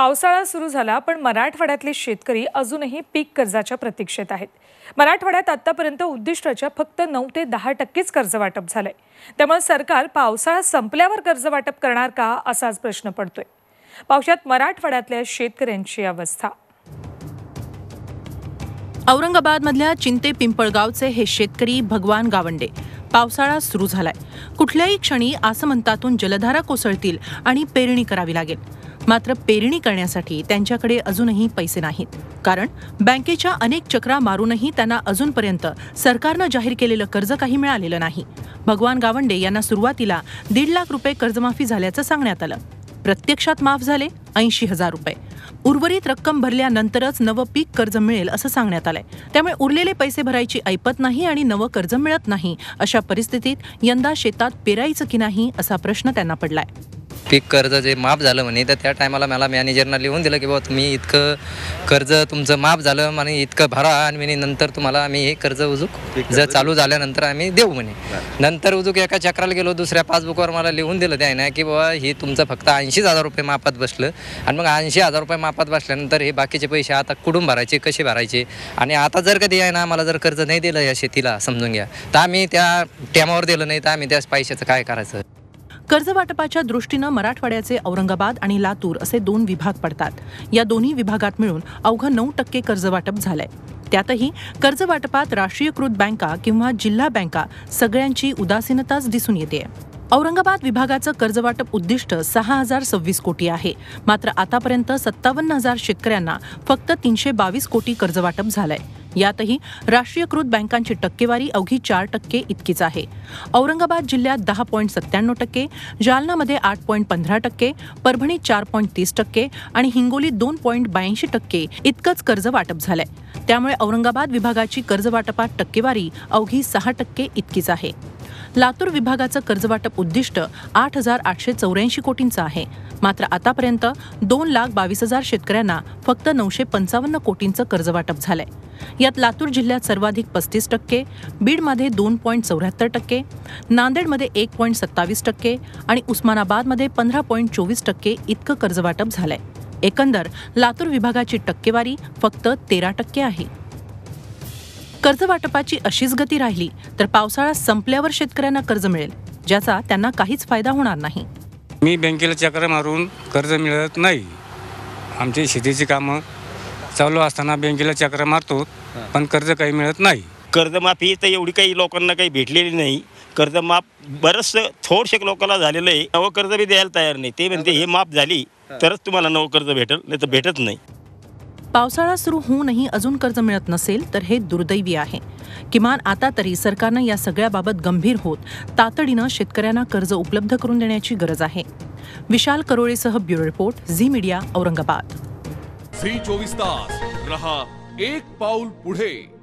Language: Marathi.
पावसाळा सुरू झाला पण मराठवाड्यातले शेतकरी अजूनही पीक कर्जाच्या प्रतीक्षेत आहेत मराठवाड्यात आतापर्यंत उद्दिष्टाच्या फक्त नऊ ते दहा टक्केच कर्ज वाटप झालंय त्यामुळे सरकार पावसाळा संपल्यावर कर्ज वाटप करणार का असाच प्रश्न पडतोय पावसात मराठवाड्यातल्या शेतकऱ्यांची अवस्था औरंगाबादमधल्या चिंते पिंपळगावचे हे शेतकरी भगवान गावंडे पावसाळा सुरू झालाय कुठल्याही क्षणी आसमंतातून जलधारा कोसळतील आणि पेरणी करावी लागेल मात्र पेरणी करण्यासाठी त्यांच्याकडे अजूनही पैसे नाहीत कारण बँकेच्या अनेक चक्रा मारूनही त्यांना अजूनपर्यंत सरकारनं जाहीर केलेलं कर्ज काही मिळालेलं नाही भगवान गावंडे यांना सुरुवातीला दीड लाख रुपये कर्जमाफी झाल्याचं सांगण्यात आलं प्रत्यक्षात माफ झाले ऐंशी हजार रुपये उर्वरित रक्कम भरल्यानंतरच नवं पीक कर्ज मिळेल असं सांगण्यात आलंय त्यामुळे उरलेले पैसे भरायची ऐपत नाही आणि नवं कर्ज मिळत नाही अशा परिस्थितीत यंदा शेतात पेरायचं की नाही असा प्रश्न त्यांना पडलाय पीक कर्ज जे माफ झालं म्हणे तर त्या टायमाला मला मॅनेजरना लिहून दिलं की बाबा तुम्ही इतकं कर्ज तुमचं माफ झालं म्हणे इतकं भरा आणि म्हणे नंतर तुम्हाला आम्ही हे कर्ज उजूक जर चालू झाल्यानंतर आम्ही देऊ म्हणे नंतर उजूक एका चक्राला गेलो दुसऱ्या पासबुकवर मला लिहून दिलं ना की बाबा हे तुमचं फक्त ऐंशीच हजार रुपये मापात बसलं आणि मग ऐंशी हजार रुपये मापात बसल्यानंतर हे बाकीचे पैसे आता कुठून भरायचे कसे भरायचे आणि आता जर कधी आहे ना आम्हाला जर कर्ज नाही दिलं या शेतीला समजून घ्या तर आम्ही त्या टॅमावर दिलं नाही तर आम्ही त्याच पैशाचं काय करायचं कर्जवाटपाच्या दृष्टीनं मराठवाड्याचे औरंगाबाद आणि लातूर असे दोन विभाग पडतात या दोन्ही विभागात मिळून अवघं नऊ टक्के कर्जवाटप झालंय त्यातही कर्जवाटपात राष्ट्रीयकृत बँका किंवा जिल्हा बँका सगळ्यांची उदासीनताच दिसून येते औरंगाबाद विभागाचं कर्जवाटप उद्दिष्ट सहा हजार सव्वीस कोटी आहे मात्र आतापर्यंत सत्तावन्न हजार शेतकऱ्यांना फक्त तीनशे बावीस कोटी कर्जवाटप झालंय यातही राष्ट्रीयकृत बँकांची टक्केवारी अवघी चार टक्के इतकीच आहे औरंगाबाद जिल्ह्यात दहा पॉईंट सत्त्याण्णव टक्के जालनामध्ये आठ पॉईंट पंधरा टक्के परभणीत चार पॉईंट तीस टक्के आणि हिंगोलीत दोन पॉईंट ब्याऐंशी टक्के इतकंच कर्ज वाटप झालंय त्यामुळे औरंगाबाद विभागाची कर्ज वाटपात टक्केवारी अवघी सहा टक्के इतकीच आहे लातूर विभागाचं कर्जवाटप उद्दिष्ट आठ हजार आठशे चौऱ्याऐंशी कोटींचं आहे मात्र आतापर्यंत दोन लाख बावीस हजार शेतकऱ्यांना फक्त नऊशे पंचावन्न कोटींचं कर्जवाटप झालंय यात लातूर जिल्ह्यात सर्वाधिक पस्तीस टक्के बीडमध्ये दोन पॉईंट चौऱ्याहत्तर टक्के नांदेडमध्ये एक पॉईंट सत्तावीस टक्के आणि उस्मानाबादमध्ये पंधरा पॉईंट चोवीस टक्के इतकं कर्जवाटप झालंय एकंदर लातूर विभागाची टक्केवारी फक्त तेरा टक्के आहे कर्जवाटपाची अशीच गती राहिली तर पावसाळा संपल्यावर शेतकऱ्यांना कर्ज मिळेल ज्याचा त्यांना काहीच फायदा होणार नाही मी बँकेला चक्र मारून कर्ज मिळत नाही आमची शेतीची कामं चालू असताना बँकेला चक्र मारतो पण कर्ज काही मिळत नाही कर्जमाफी तर एवढी काही लोकांना काही भेटलेली नाही कर्जमाफ बरंचसं थोडशे लोकांना झालेलं आहे नवं कर्ज बी द्यायला तयार नाही ते म्हणते हे माफ झाली तरच तुम्हाला नवं कर्ज भेटेल नाही तर भेटत नाही पावसाळा सुरू होऊनही अजून कर्ज मिळत नसेल तर हे दुर्दैवी आहे किमान आता तरी सरकारनं या सगळ्याबाबत गंभीर होत तातडीनं शेतकऱ्यांना कर्ज उपलब्ध करून देण्याची गरज आहे विशाल करोळेसह bureau report Zee media Aurangabad तास रहा एक पाऊल पुढे